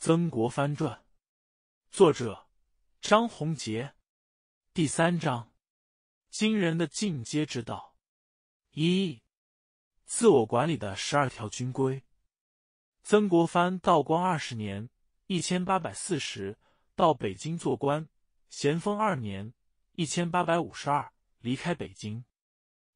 《曾国藩传》，作者张宏杰，第三章：惊人的进阶之道一，自我管理的十二条军规。曾国藩道光二十年（一千八百四十）到北京做官，咸丰二年（一千八百五十二）离开北京。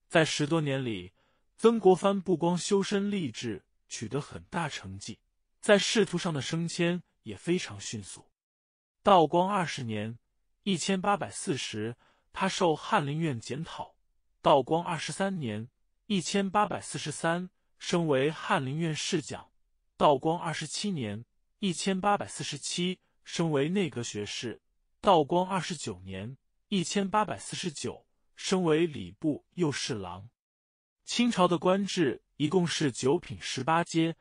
在十多年里，曾国藩不光修身立志，取得很大成绩。在仕途上的升迁也非常迅速。道光二十年（一千八百四十），他受翰林院检讨；道光二十三年（一千八百四十三），升为翰林院侍讲；道光二十七年（一千八百四十七），升为内阁学士；道光二十九年（一千八百四十九），升为礼部右侍郎。清朝的官制一共是九品十八阶。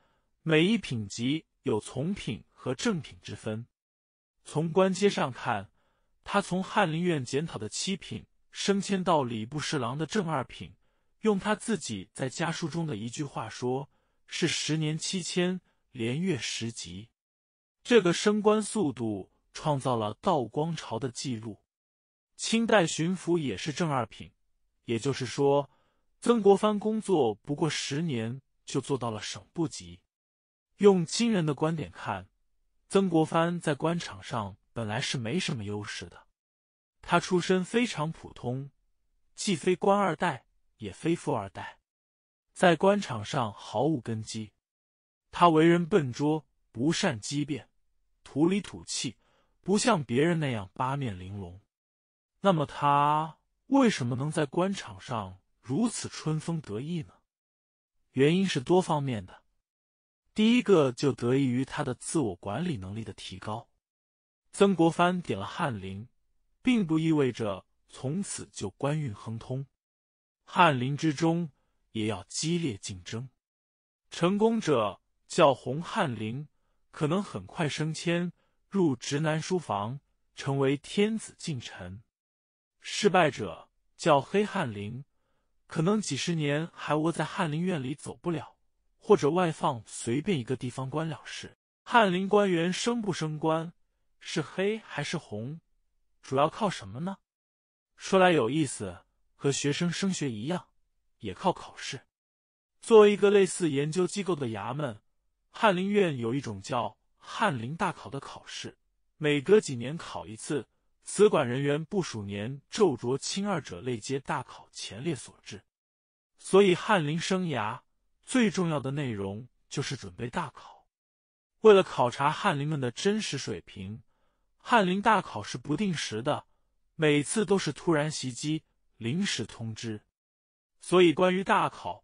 每一品级有从品和正品之分。从官阶上看，他从翰林院检讨的七品升迁到礼部侍郎的正二品。用他自己在家书中的一句话说：“是十年七千，连月十级。”这个升官速度创造了道光朝的记录。清代巡抚也是正二品，也就是说，曾国藩工作不过十年就做到了省部级。用今人的观点看，曾国藩在官场上本来是没什么优势的。他出身非常普通，既非官二代，也非富二代，在官场上毫无根基。他为人笨拙，不善机变，土里土气，不像别人那样八面玲珑。那么，他为什么能在官场上如此春风得意呢？原因是多方面的。第一个就得益于他的自我管理能力的提高。曾国藩点了翰林，并不意味着从此就官运亨通。翰林之中也要激烈竞争，成功者叫红翰林，可能很快升迁入直男书房，成为天子近臣；失败者叫黑翰林，可能几十年还窝在翰林院里走不了。或者外放随便一个地方官了事。翰林官员升不升官，是黑还是红，主要靠什么呢？说来有意思，和学生升学一样，也靠考试。作为一个类似研究机构的衙门，翰林院有一种叫翰林大考的考试，每隔几年考一次。此管人员不属年昼酌清二者类皆大考前列所致，所以翰林生涯。最重要的内容就是准备大考。为了考察翰林们的真实水平，翰林大考是不定时的，每次都是突然袭击，临时通知。所以，关于大考，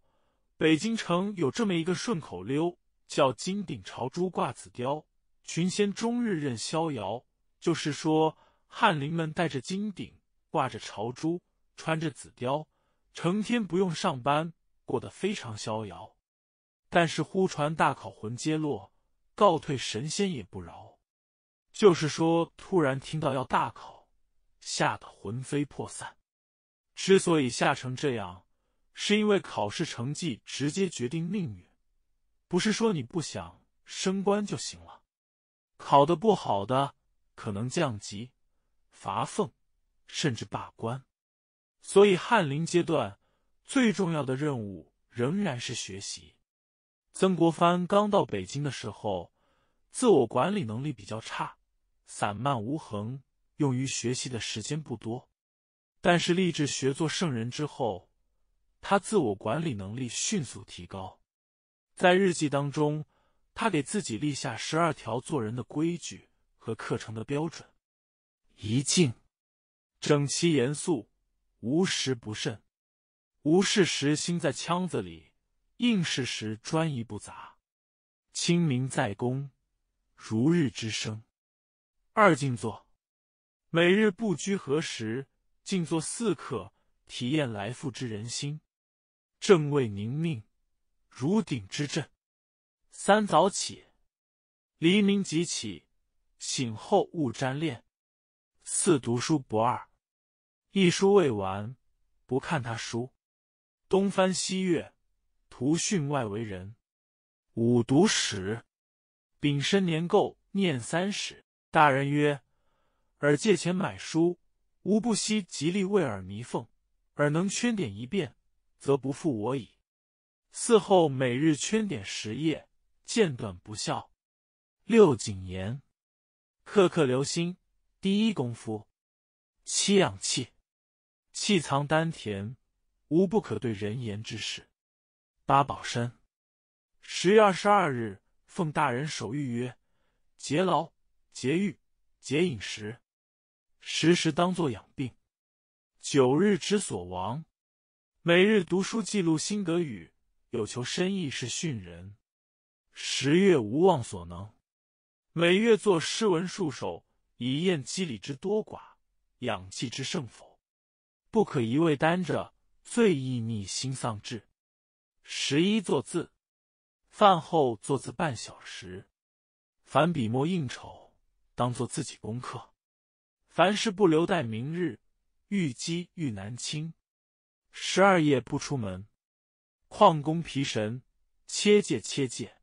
北京城有这么一个顺口溜，叫“金顶朝珠挂紫貂，群仙终日任逍遥”。就是说，翰林们戴着金顶，挂着朝珠，穿着紫貂，成天不用上班。过得非常逍遥，但是忽传大考魂皆落，告退神仙也不饶。就是说，突然听到要大考，吓得魂飞魄散。之所以吓成这样，是因为考试成绩直接决定命运，不是说你不想升官就行了。考得不好的，可能降级、罚俸，甚至罢官。所以翰林阶段。最重要的任务仍然是学习。曾国藩刚到北京的时候，自我管理能力比较差，散漫无恒，用于学习的时间不多。但是立志学做圣人之后，他自我管理能力迅速提高。在日记当中，他给自己立下十二条做人的规矩和课程的标准：一静，整齐严肃，无时不慎。无事时心在腔子里，应事时专一不杂。清明在公，如日之升。二静坐，每日不拘何时，静坐四刻，体验来复之人心，正位凝命，如鼎之镇。三早起，黎明即起，醒后勿沾恋。四读书不二，一书未完，不看他书。东翻西越，图训外为人。五读史，丙申年构念三史。大人曰：“尔借钱买书，吾不惜极力为尔弥奉，尔能圈点一遍，则不负我矣。”嗣后每日圈点十页，见短不效。六谨言，刻刻留心。第一功夫，七氧气，气藏丹田。无不可对人言之事。八宝山，十月二十二日，奉大人手谕曰：节劳、节欲、节饮食，时时当作养病。九日之所亡，每日读书记录心得语，有求深意是训人。十月无望所能，每月作诗文数首，以验机理之多寡，养气之盛否。不可一味单着。最易逆心丧志。十一坐字，饭后坐字半小时。凡笔墨应酬，当做自己功课。凡事不留待明日，欲积愈难清。十二夜不出门，旷工疲神，切戒切戒。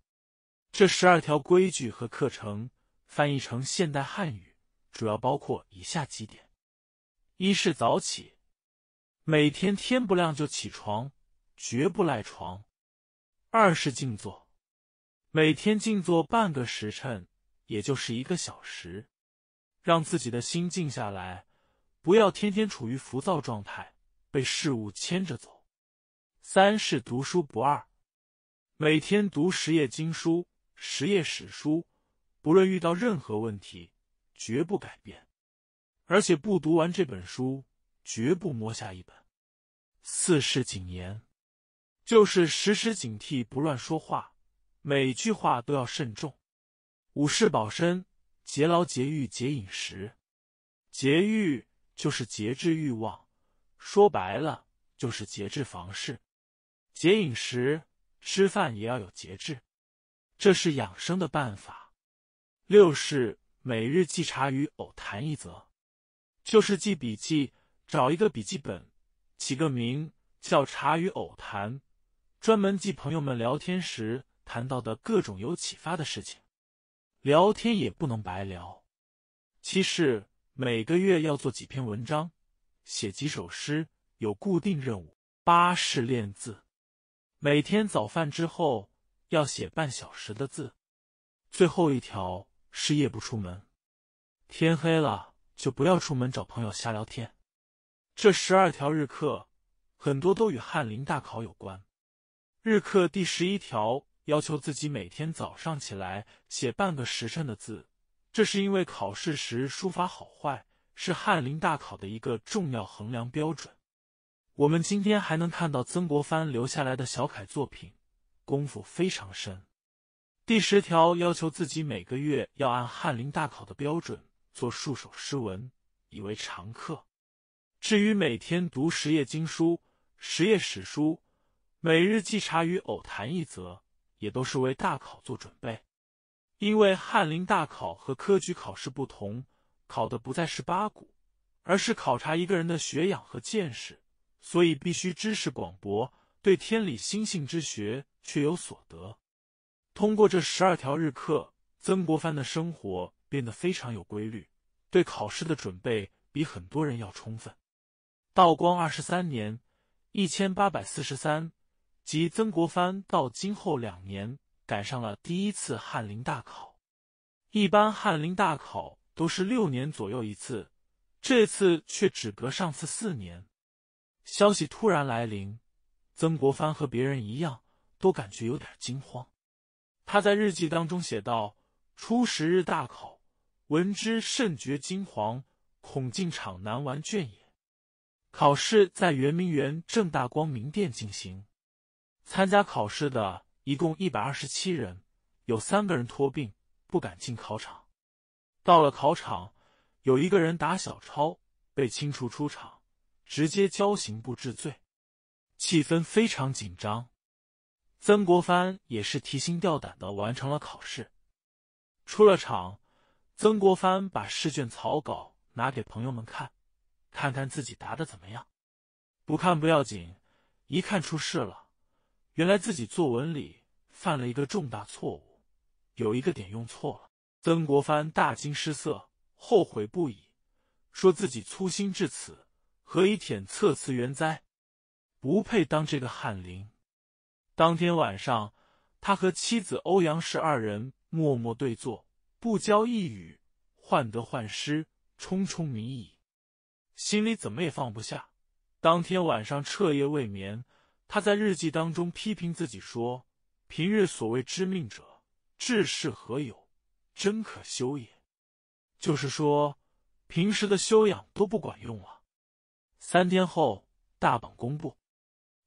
这十二条规矩和课程，翻译成现代汉语，主要包括以下几点：一是早起。每天天不亮就起床，绝不赖床。二是静坐，每天静坐半个时辰，也就是一个小时，让自己的心静下来，不要天天处于浮躁状态，被事物牵着走。三是读书不二，每天读十页经书，十页史书，不论遇到任何问题，绝不改变，而且不读完这本书。绝不摸下一本。四是谨言，就是时时警惕，不乱说话，每句话都要慎重。五是保身，节劳、节欲、节饮食。节欲就是节制欲望，说白了就是节制房事。节饮食，吃饭也要有节制，这是养生的办法。六是每日记茶余偶谈一则，就是记笔记。找一个笔记本，起个名叫《茶与偶谈》，专门记朋友们聊天时谈到的各种有启发的事情。聊天也不能白聊。七是每个月要做几篇文章，写几首诗，有固定任务。八是练字，每天早饭之后要写半小时的字。最后一条是夜不出门，天黑了就不要出门找朋友瞎聊天。这十二条日课，很多都与翰林大考有关。日课第十一条要求自己每天早上起来写半个时辰的字，这是因为考试时书法好坏是翰林大考的一个重要衡量标准。我们今天还能看到曾国藩留下来的小楷作品，功夫非常深。第十条要求自己每个月要按翰林大考的标准做数首诗文，以为常课。至于每天读十页经书、十页史书，每日稽查与偶谈一则，也都是为大考做准备。因为翰林大考和科举考试不同，考的不再是八股，而是考察一个人的学养和见识，所以必须知识广博，对天理心性之学却有所得。通过这十二条日课，曾国藩的生活变得非常有规律，对考试的准备比很多人要充分。道光二十三年，一千八百四十三，即曾国藩到京后两年，赶上了第一次翰林大考。一般翰林大考都是六年左右一次，这次却只隔上次四年。消息突然来临，曾国藩和别人一样，都感觉有点惊慌。他在日记当中写道：“初十日大考，闻之甚觉惊惶，恐进场难完卷也。”考试在圆明园正大光明殿进行，参加考试的一共一百二十七人，有三个人托病不敢进考场。到了考场，有一个人打小抄，被清除出场，直接交刑部治罪。气氛非常紧张，曾国藩也是提心吊胆的完成了考试。出了场，曾国藩把试卷草稿拿给朋友们看。看看自己答的怎么样，不看不要紧，一看出事了，原来自己作文里犯了一个重大错误，有一个点用错了。曾国藩大惊失色，后悔不已，说自己粗心至此，何以舔测词原哉？不配当这个翰林。当天晚上，他和妻子欧阳氏二人默默对坐，不交一语，患得患失，忡忡迷矣。心里怎么也放不下，当天晚上彻夜未眠。他在日记当中批评自己说：“平日所谓知命者，治世何有？真可修也。”就是说，平时的修养都不管用了。三天后，大榜公布，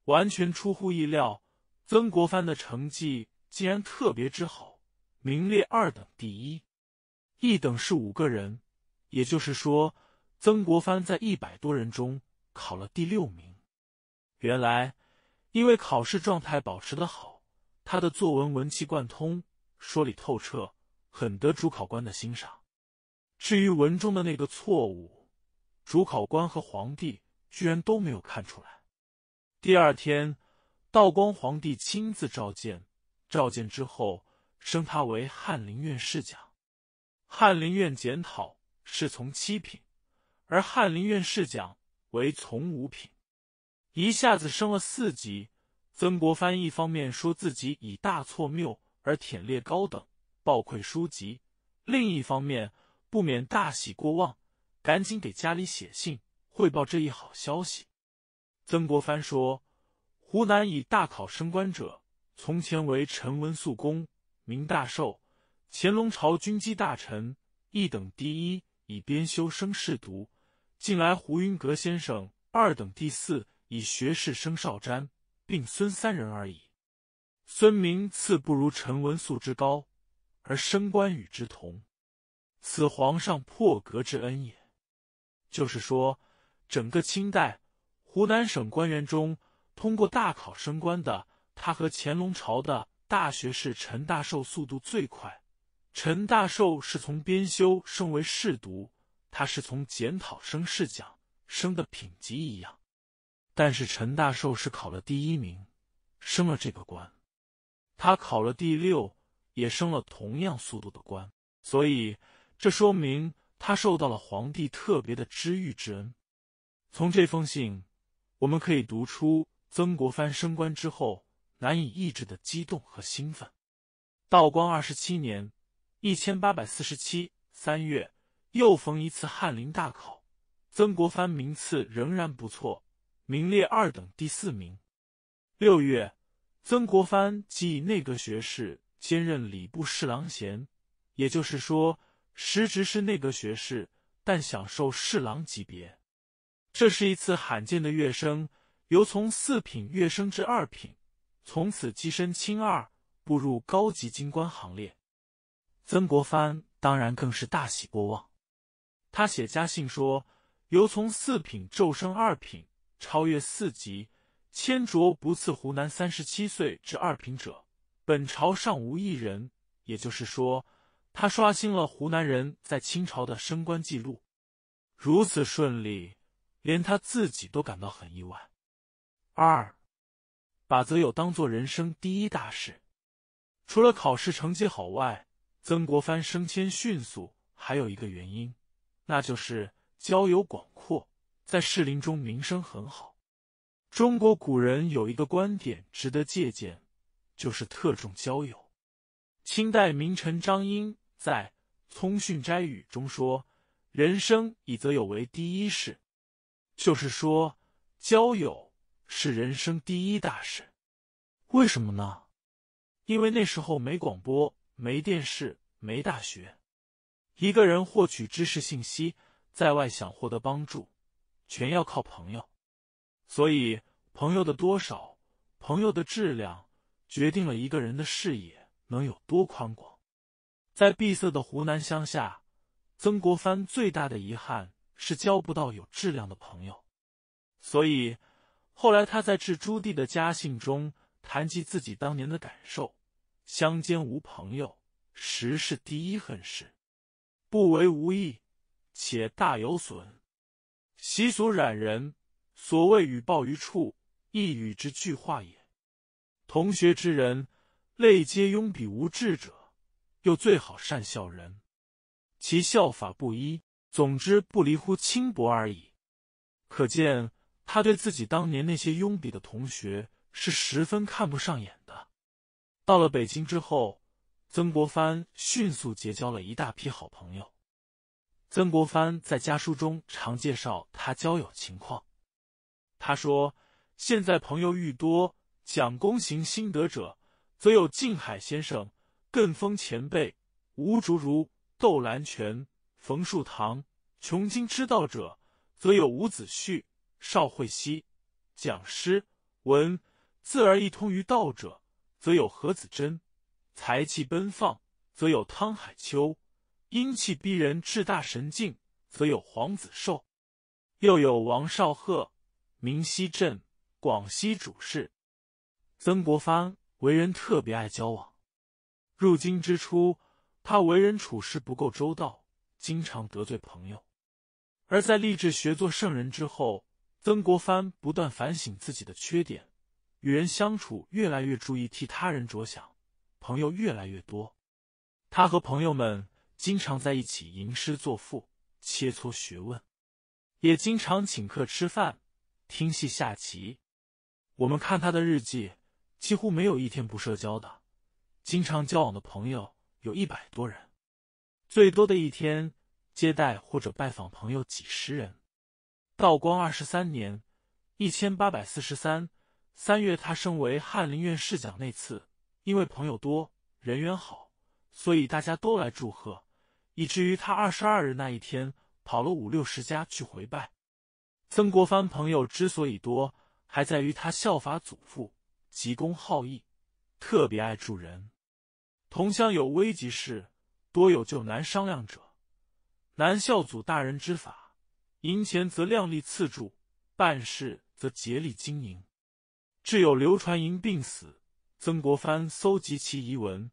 完全出乎意料，曾国藩的成绩竟然特别之好，名列二等第一。一等是五个人，也就是说。曾国藩在一百多人中考了第六名。原来，因为考试状态保持的好，他的作文文气贯通，说理透彻，很得主考官的欣赏。至于文中的那个错误，主考官和皇帝居然都没有看出来。第二天，道光皇帝亲自召见，召见之后升他为翰林院侍讲，翰林院检讨是从七品。而翰林院士讲为从五品，一下子升了四级。曾国藩一方面说自己以大错谬而忝列高等，报愧书籍；另一方面不免大喜过望，赶紧给家里写信汇报这一好消息。曾国藩说：“湖南以大考升官者，从前为陈文肃公、名大寿，乾隆朝军机大臣一等第一，以编修升士读。”近来，胡云阁先生二等第四，以学士升少詹，并孙三人而已。孙名次不如陈文素之高，而升官与之同，此皇上破格之恩也。就是说，整个清代湖南省官员中，通过大考升官的，他和乾隆朝的大学士陈大寿速度最快。陈大寿是从编修升为侍读。他是从检讨升侍讲，升的品级一样，但是陈大寿是考了第一名，升了这个官；他考了第六，也升了同样速度的官。所以这说明他受到了皇帝特别的知遇之恩。从这封信，我们可以读出曾国藩升官之后难以抑制的激动和兴奋。道光二十七年（一千八百四十七）三月。又逢一次翰林大考，曾国藩名次仍然不错，名列二等第四名。六月，曾国藩即以内阁学士兼任礼部侍郎衔，也就是说，实职是内阁学士，但享受侍郎级别。这是一次罕见的跃升，由从四品跃升至二品，从此跻身清二，步入高级京官行列。曾国藩当然更是大喜过望。他写家信说：“由从四品骤升二品，超越四级，千卓不次。湖南三十七岁至二品者，本朝尚无一人。”也就是说，他刷新了湖南人在清朝的升官记录。如此顺利，连他自己都感到很意外。二，把择友当做人生第一大事。除了考试成绩好外，曾国藩升迁迅速还有一个原因。那就是交友广阔，在士林中名声很好。中国古人有一个观点值得借鉴，就是特重交友。清代名臣张英在《聪训斋语》中说：“人生以则友为第一事。”就是说，交友是人生第一大事。为什么呢？因为那时候没广播，没电视，没大学。一个人获取知识信息，在外想获得帮助，全要靠朋友。所以，朋友的多少、朋友的质量，决定了一个人的视野能有多宽广。在闭塞的湖南乡下，曾国藩最大的遗憾是交不到有质量的朋友。所以，后来他在致朱棣的家信中谈及自己当年的感受：“乡间无朋友，实是第一恨事。”不为无益，且大有损。习俗染人，所谓与暴于处，亦与之俱化也。同学之人，类皆庸鄙无智者，又最好善笑人，其笑法不一，总之不离乎轻薄而已。可见他对自己当年那些庸鄙的同学是十分看不上眼的。到了北京之后。曾国藩迅速结交了一大批好朋友。曾国藩在家书中常介绍他交友情况。他说：“现在朋友愈多，讲功行心得者，则有静海先生、艮峰前辈；吴竹如、窦兰泉、冯树堂；穷经之道者，则有吴子胥、邵慧熙；讲诗文字而一通于道者，则有何子贞。”才气奔放，则有汤海秋；英气逼人，至大神境，则有黄子寿，又有王少鹤、明熙镇、广西主事曾国藩。为人特别爱交往。入京之初，他为人处事不够周到，经常得罪朋友。而在立志学做圣人之后，曾国藩不断反省自己的缺点，与人相处越来越注意替他人着想。朋友越来越多，他和朋友们经常在一起吟诗作赋、切磋学问，也经常请客吃饭、听戏下棋。我们看他的日记，几乎没有一天不社交的。经常交往的朋友有一百多人，最多的一天接待或者拜访朋友几十人。道光二十三年（一千八百四十三），三月，他升为翰林院侍讲，那次。因为朋友多，人缘好，所以大家都来祝贺，以至于他二十二日那一天跑了五六十家去回拜。曾国藩朋友之所以多，还在于他效法祖父，急公好义，特别爱助人。同乡有危急事，多有就难商量者，难效祖大人之法。银钱则量力赐助，办事则竭力经营。挚友刘传银病死。曾国藩搜集其遗文，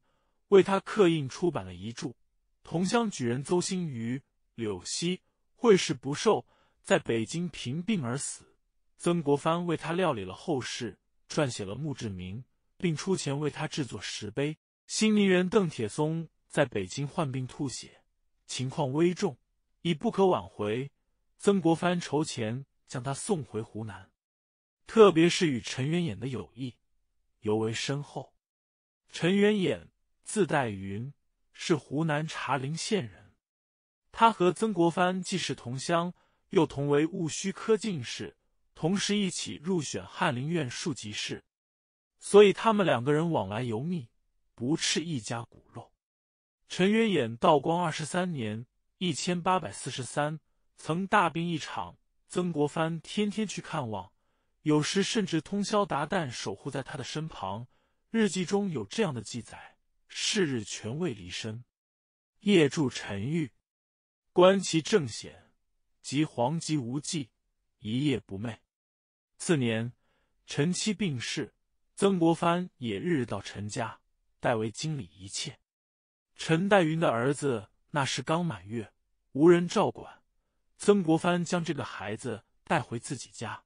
为他刻印出版了遗著。同乡举人邹心瑜、柳溪会试不受，在北京贫病而死。曾国藩为他料理了后事，撰写了墓志铭，并出钱为他制作石碑。新宁人邓铁松在北京患病吐血，情况危重，已不可挽回。曾国藩筹钱将他送回湖南。特别是与陈元衍的友谊。尤为深厚。陈元衍自带云是湖南茶陵县人，他和曾国藩既是同乡，又同为戊戌科进士，同时一起入选翰林院庶吉士，所以他们两个人往来尤密，不啻一家骨肉。陈元衍道光二十三年（一千八百四十三）曾大病一场，曾国藩天天去看望。有时甚至通宵达旦守护在他的身旁。日记中有这样的记载：是日全未离身，夜住陈玉观其正显，及黄极无忌，一夜不寐。次年，陈妻病逝，曾国藩也日日到陈家代为经理一切。陈代云的儿子那时刚满月，无人照管，曾国藩将这个孩子带回自己家。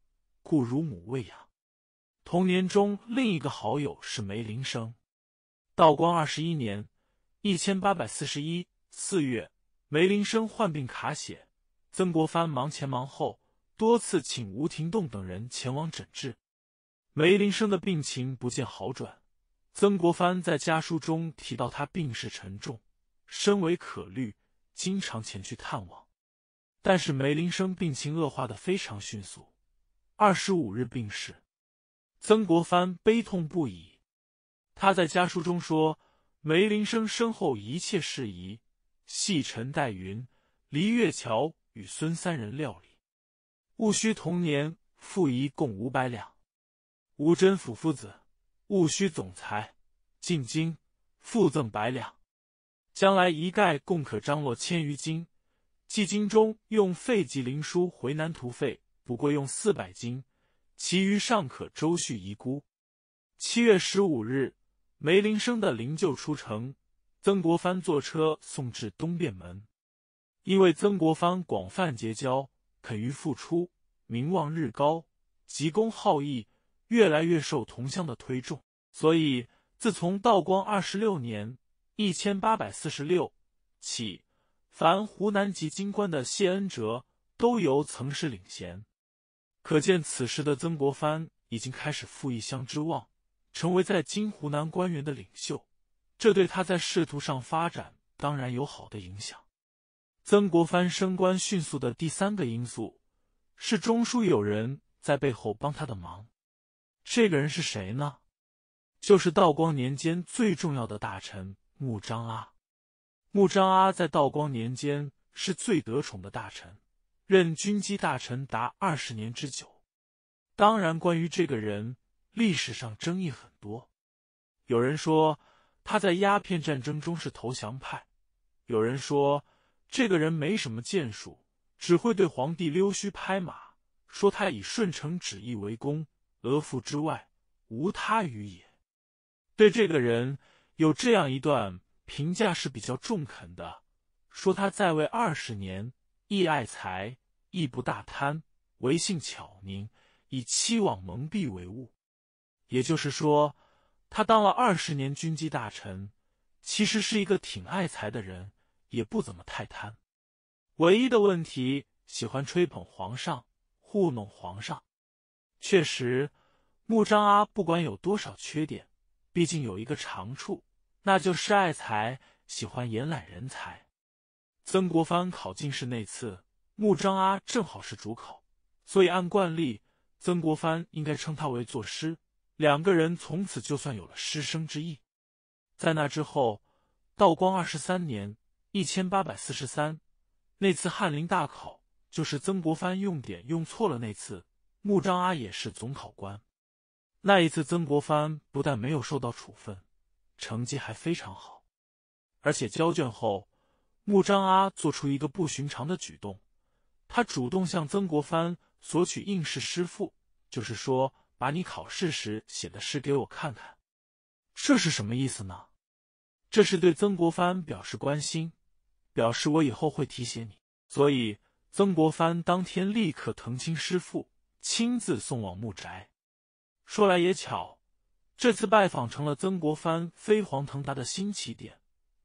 故乳母喂养。童年中另一个好友是梅林生。道光二十一年（一千八百四十一四月，梅林生患病卡血，曾国藩忙前忙后，多次请吴廷栋等人前往诊治。梅林生的病情不见好转，曾国藩在家书中提到他病势沉重，身为可虑，经常前去探望。但是梅林生病情恶化的非常迅速。二十五日病逝，曾国藩悲痛不已。他在家书中说：“梅林生身后一切事宜，系陈代云、黎月桥与孙三人料理。戊需同年付仪共五百两。吴贞甫夫子戊需总裁，进京附赠百两。将来一概共可张罗千余金。寄京中用费及灵书回南图费。”不过用四百斤，其余尚可周续遗孤。七月十五日，梅林生的灵柩出城，曾国藩坐车送至东便门。因为曾国藩广泛结交，肯于付出，名望日高，急公好义，越来越受同乡的推重，所以自从道光二十六年（一千八百四十六）起，凡湖南籍京官的谢恩折，都由曾氏领衔。可见，此时的曾国藩已经开始负一乡之望，成为在今湖南官员的领袖，这对他在仕途上发展当然有好的影响。曾国藩升官迅速的第三个因素是，中枢有人在背后帮他的忙。这个人是谁呢？就是道光年间最重要的大臣穆彰阿。穆彰阿在道光年间是最得宠的大臣。任军机大臣达二十年之久，当然，关于这个人，历史上争议很多。有人说他在鸦片战争中是投降派，有人说这个人没什么建树，只会对皇帝溜须拍马，说他以顺承旨意为功，额驸之外无他于也。对这个人有这样一段评价是比较中肯的，说他在位二十年。亦爱财，亦不大贪，唯性巧佞，以欺罔蒙蔽为务。也就是说，他当了二十年军机大臣，其实是一个挺爱财的人，也不怎么太贪。唯一的问题，喜欢吹捧皇上，糊弄皇上。确实，穆彰阿不管有多少缺点，毕竟有一个长处，那就是爱财，喜欢延揽人才。曾国藩考进士那次，穆彰阿正好是主考，所以按惯例，曾国藩应该称他为作师。两个人从此就算有了师生之意。在那之后，道光二十三年（一千八百四十三），那次翰林大考，就是曾国藩用典用错了那次，穆彰阿也是总考官。那一次，曾国藩不但没有受到处分，成绩还非常好，而且交卷后。穆章阿做出一个不寻常的举动，他主动向曾国藩索取应试诗赋，就是说，把你考试时写的诗给我看看。这是什么意思呢？这是对曾国藩表示关心，表示我以后会提携你。所以，曾国藩当天立刻腾清诗赋，亲自送往木宅。说来也巧，这次拜访成了曾国藩飞黄腾达的新起点。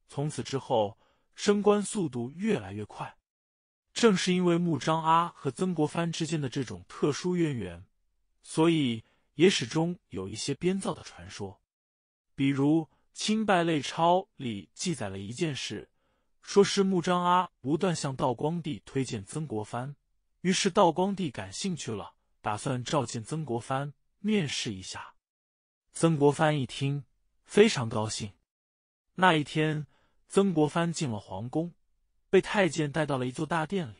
从此之后。升官速度越来越快，正是因为穆彰阿和曾国藩之间的这种特殊渊源，所以野史中有一些编造的传说。比如《清稗类钞》里记载了一件事，说是穆彰阿不断向道光帝推荐曾国藩，于是道光帝感兴趣了，打算召见曾国藩面试一下。曾国藩一听，非常高兴。那一天。曾国藩进了皇宫，被太监带到了一座大殿里，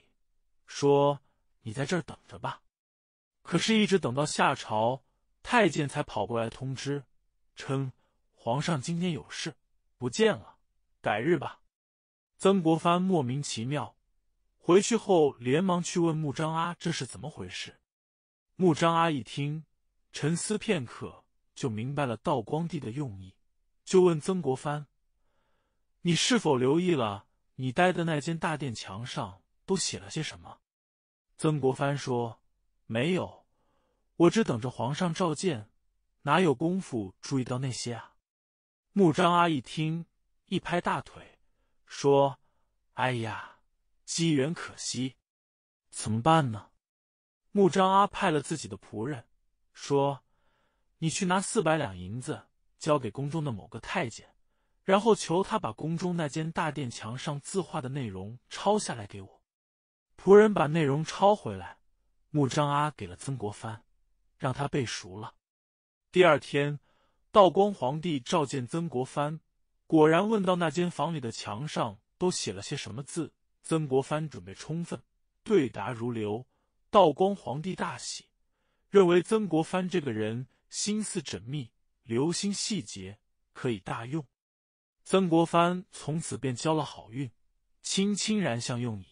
说：“你在这儿等着吧。”可是，一直等到下朝，太监才跑过来通知，称皇上今天有事不见了，改日吧。曾国藩莫名其妙，回去后连忙去问穆章阿这是怎么回事。穆章阿一听，沉思片刻，就明白了道光帝的用意，就问曾国藩。你是否留意了你待的那间大殿墙上都写了些什么？曾国藩说：“没有，我只等着皇上召见，哪有功夫注意到那些啊？”穆彰阿一听，一拍大腿，说：“哎呀，机缘可惜，怎么办呢？”穆彰阿派了自己的仆人，说：“你去拿四百两银子交给宫中的某个太监。”然后求他把宫中那间大殿墙上字画的内容抄下来给我。仆人把内容抄回来，穆章阿给了曾国藩，让他背熟了。第二天，道光皇帝召见曾国藩，果然问到那间房里的墙上都写了些什么字。曾国藩准备充分，对答如流。道光皇帝大喜，认为曾国藩这个人心思缜密，留心细节，可以大用。曾国藩从此便交了好运，轻轻然相用矣。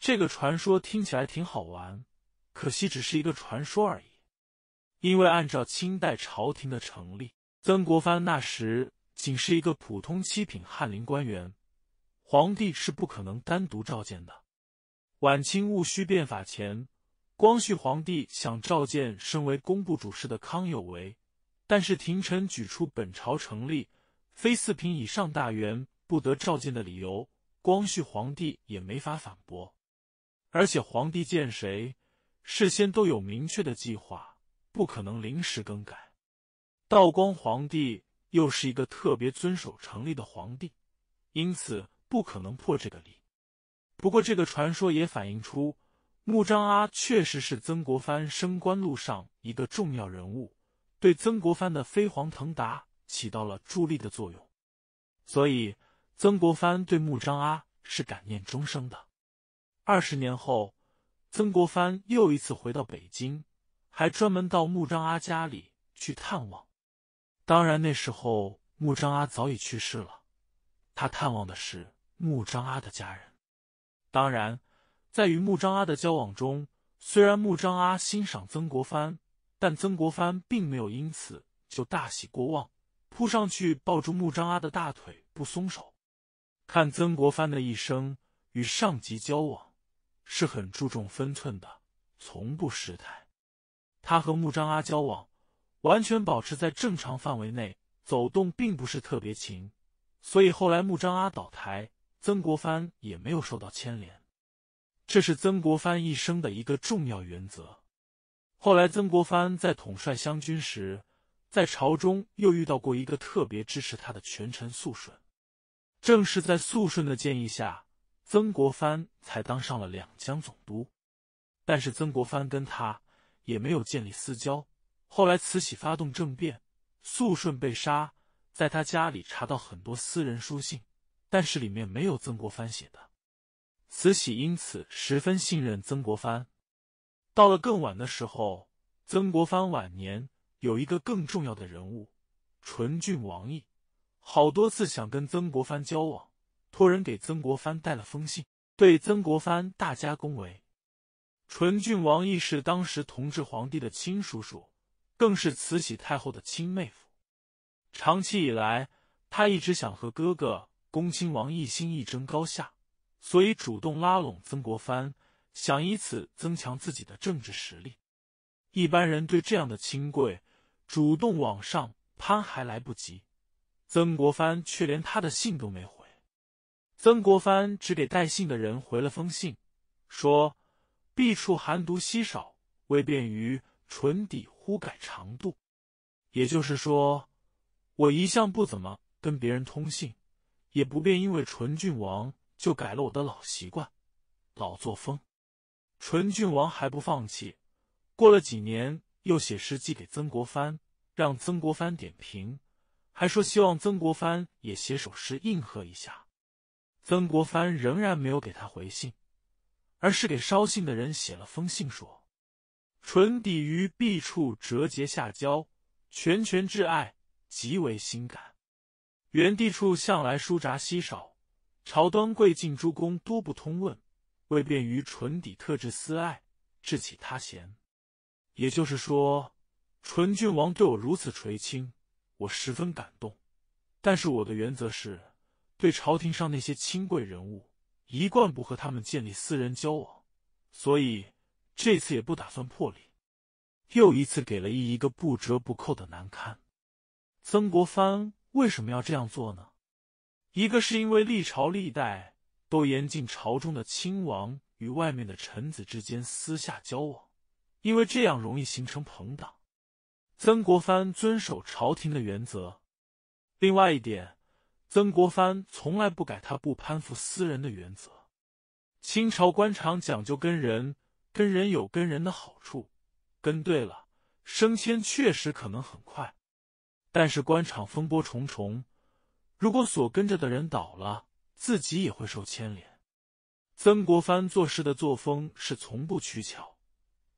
这个传说听起来挺好玩，可惜只是一个传说而已。因为按照清代朝廷的成立，曾国藩那时仅是一个普通七品翰林官员，皇帝是不可能单独召见的。晚清戊戌变法前，光绪皇帝想召见身为工部主事的康有为，但是廷臣举出本朝成立。非四品以上大员不得召见的理由，光绪皇帝也没法反驳。而且皇帝见谁，事先都有明确的计划，不可能临时更改。道光皇帝又是一个特别遵守成立的皇帝，因此不可能破这个例。不过，这个传说也反映出穆彰阿确实是曾国藩升官路上一个重要人物，对曾国藩的飞黄腾达。起到了助力的作用，所以曾国藩对穆彰阿是感念终生的。二十年后，曾国藩又一次回到北京，还专门到穆彰阿家里去探望。当然，那时候穆彰阿早已去世了，他探望的是穆彰阿的家人。当然，在与穆彰阿的交往中，虽然穆彰阿欣赏曾国藩，但曾国藩并没有因此就大喜过望。扑上去抱住穆彰阿的大腿不松手。看曾国藩的一生，与上级交往是很注重分寸的，从不失态。他和穆彰阿交往，完全保持在正常范围内，走动并不是特别勤。所以后来穆彰阿倒台，曾国藩也没有受到牵连。这是曾国藩一生的一个重要原则。后来曾国藩在统帅湘军时。在朝中又遇到过一个特别支持他的权臣肃顺，正是在肃顺的建议下，曾国藩才当上了两江总督。但是曾国藩跟他也没有建立私交。后来慈禧发动政变，肃顺被杀，在他家里查到很多私人书信，但是里面没有曾国藩写的。慈禧因此十分信任曾国藩。到了更晚的时候，曾国藩晚年。有一个更重要的人物，纯郡王毅，好多次想跟曾国藩交往，托人给曾国藩带了封信，对曾国藩大加恭维。纯郡王毅是当时同治皇帝的亲叔叔，更是慈禧太后的亲妹夫。长期以来，他一直想和哥哥恭亲王奕欣一争高下，所以主动拉拢曾国藩，想以此增强自己的政治实力。一般人对这样的亲贵主动往上攀还来不及，曾国藩却连他的信都没回。曾国藩只给带信的人回了封信，说：“弊处寒毒稀少，为便于唇底忽改长度。”也就是说，我一向不怎么跟别人通信，也不便因为纯郡王就改了我的老习惯、老作风。纯郡王还不放弃。过了几年，又写诗寄给曾国藩，让曾国藩点评，还说希望曾国藩也写首诗应和一下。曾国藩仍然没有给他回信，而是给捎信的人写了封信说：“唇底于壁处折节下交，拳拳挚爱，极为心感。原地处向来书札稀少，朝端贵近诸公多不通问，为便于唇底特制私爱，致起他嫌。”也就是说，纯郡王对我如此垂青，我十分感动。但是我的原则是，对朝廷上那些亲贵人物，一贯不和他们建立私人交往，所以这次也不打算破例。又一次给了一个不折不扣的难堪。曾国藩为什么要这样做呢？一个是因为历朝历代都严禁朝中的亲王与外面的臣子之间私下交往。因为这样容易形成朋党。曾国藩遵守朝廷的原则。另外一点，曾国藩从来不改他不攀附私人的原则。清朝官场讲究跟人，跟人有跟人的好处，跟对了升迁确实可能很快。但是官场风波重重，如果所跟着的人倒了，自己也会受牵连。曾国藩做事的作风是从不取巧。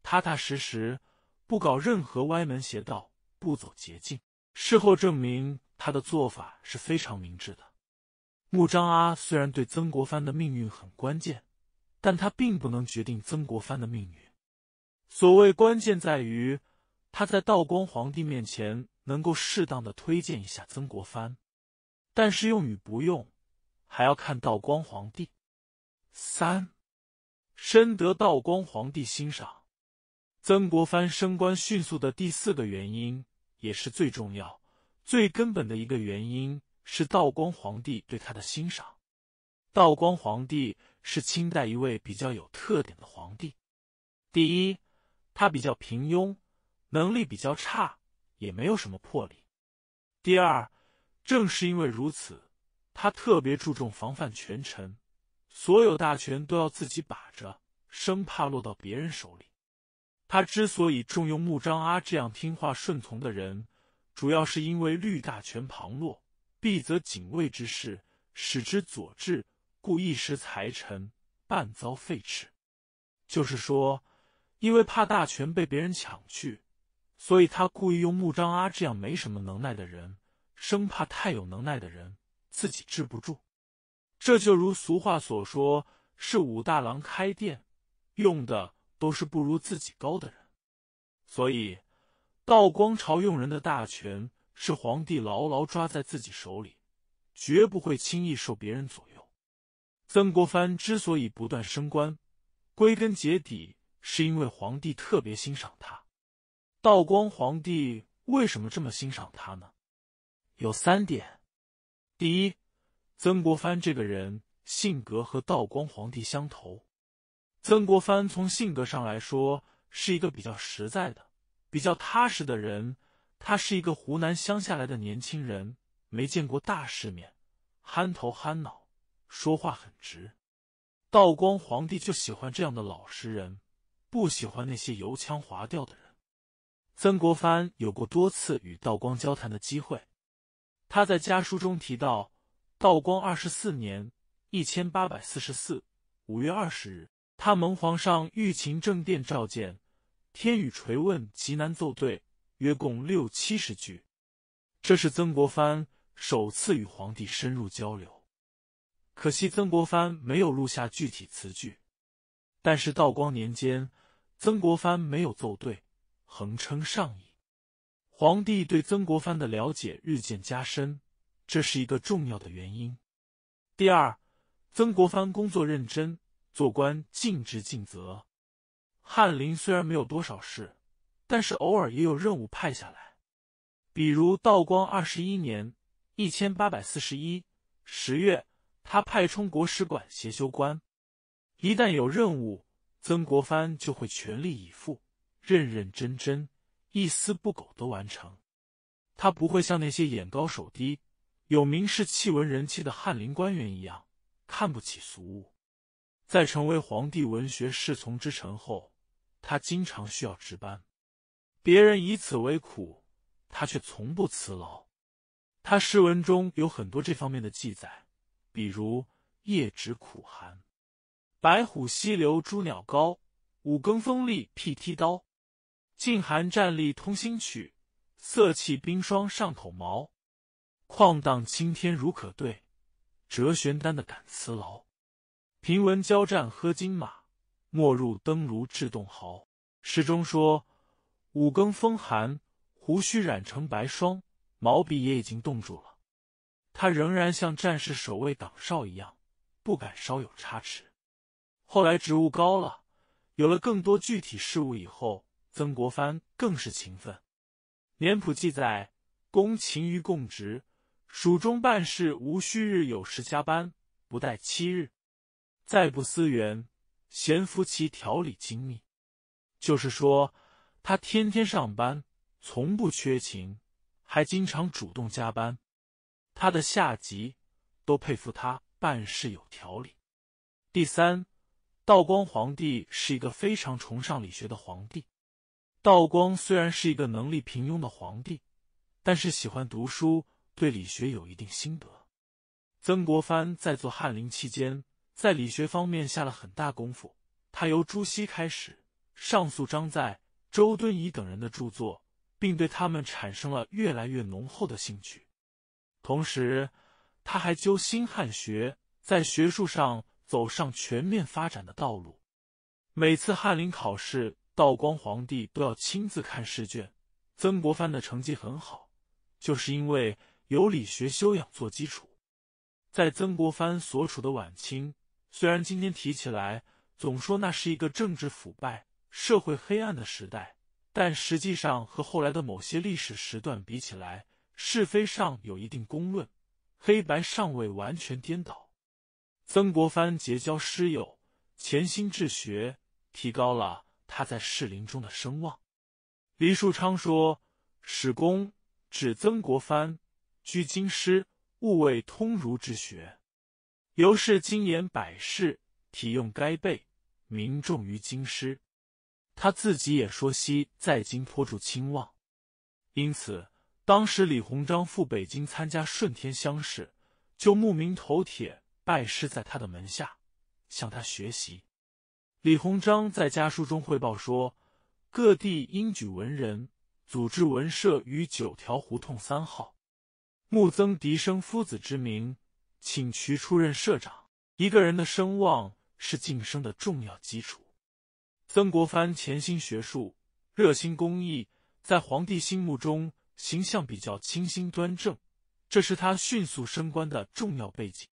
踏踏实实，不搞任何歪门邪道，不走捷径。事后证明，他的做法是非常明智的。穆彰阿虽然对曾国藩的命运很关键，但他并不能决定曾国藩的命运。所谓关键在于，他在道光皇帝面前能够适当的推荐一下曾国藩，但是用与不用，还要看道光皇帝。三，深得道光皇帝欣赏。曾国藩升官迅速的第四个原因，也是最重要、最根本的一个原因，是道光皇帝对他的欣赏。道光皇帝是清代一位比较有特点的皇帝。第一，他比较平庸，能力比较差，也没有什么魄力。第二，正是因为如此，他特别注重防范权臣，所有大权都要自己把着，生怕落到别人手里。他之所以重用穆彰阿这样听话顺从的人，主要是因为律大权旁落，必则警卫之事使之佐治，故一时才臣半遭废弛。就是说，因为怕大权被别人抢去，所以他故意用穆彰阿这样没什么能耐的人，生怕太有能耐的人自己治不住。这就如俗话所说：“是武大郎开店用的。”都是不如自己高的人，所以道光朝用人的大权是皇帝牢牢抓在自己手里，绝不会轻易受别人左右。曾国藩之所以不断升官，归根结底是因为皇帝特别欣赏他。道光皇帝为什么这么欣赏他呢？有三点：第一，曾国藩这个人性格和道光皇帝相投。曾国藩从性格上来说是一个比较实在的、比较踏实的人。他是一个湖南乡下来的年轻人，没见过大世面，憨头憨脑，说话很直。道光皇帝就喜欢这样的老实人，不喜欢那些油腔滑调的人。曾国藩有过多次与道光交谈的机会，他在家书中提到：道光二十四年（一千八百四十四），五月二十日。他蒙皇上御勤正殿召见，天宇垂问，极难奏对，约共六七十句。这是曾国藩首次与皇帝深入交流。可惜曾国藩没有录下具体词句。但是道光年间，曾国藩没有奏对，横称上意。皇帝对曾国藩的了解日渐加深，这是一个重要的原因。第二，曾国藩工作认真。做官尽职尽责，翰林虽然没有多少事，但是偶尔也有任务派下来，比如道光二十一年（一千八百四十一）十月，他派充国史馆协修官。一旦有任务，曾国藩就会全力以赴、认认真真、一丝不苟的完成。他不会像那些眼高手低、有名士气文人气的翰林官员一样，看不起俗物。在成为皇帝文学侍从之臣后，他经常需要值班，别人以此为苦，他却从不辞劳。他诗文中有很多这方面的记载，比如“夜直苦寒，白虎溪流朱鸟高，五更风力劈梯刀，静寒站立通心曲，色气冰霜上口毛，旷荡青天如可对，谪玄丹的敢辞劳。”平文交战喝金马，莫入灯炉制冻毫。诗中说五更风寒，胡须染成白霜，毛笔也已经冻住了。他仍然像战士守卫岗哨一样，不敢稍有差池。后来职务高了，有了更多具体事务以后，曾国藩更是勤奋。年谱记载，公勤于供职，蜀中办事无需日，有时加班不待七日。再不思源，贤夫其条理精密。就是说，他天天上班，从不缺勤，还经常主动加班。他的下级都佩服他办事有条理。第三，道光皇帝是一个非常崇尚理学的皇帝。道光虽然是一个能力平庸的皇帝，但是喜欢读书，对理学有一定心得。曾国藩在做翰林期间。在理学方面下了很大功夫，他由朱熹开始，上溯张载、周敦颐等人的著作，并对他们产生了越来越浓厚的兴趣。同时，他还究新汉学，在学术上走上全面发展的道路。每次翰林考试，道光皇帝都要亲自看试卷。曾国藩的成绩很好，就是因为有理学修养做基础。在曾国藩所处的晚清。虽然今天提起来，总说那是一个政治腐败、社会黑暗的时代，但实际上和后来的某些历史时段比起来，是非上有一定公论，黑白尚未完全颠倒。曾国藩结交师友，潜心治学，提高了他在士林中的声望。黎树昌说：“史公指曾国藩居京师，务为通儒之学。”尤是经言百世，体用该备，名重于京师。他自己也说：“惜在京颇著清望。”因此，当时李鸿章赴北京参加顺天乡试，就慕名投帖，拜师在他的门下，向他学习。李鸿章在家书中汇报说：“各地应举文人，组织文社于九条胡同三号，慕增笛声夫子之名。”请瞿出任社长。一个人的声望是晋升的重要基础。曾国藩潜心学术，热心公益，在皇帝心目中形象比较清新端正，这是他迅速升官的重要背景。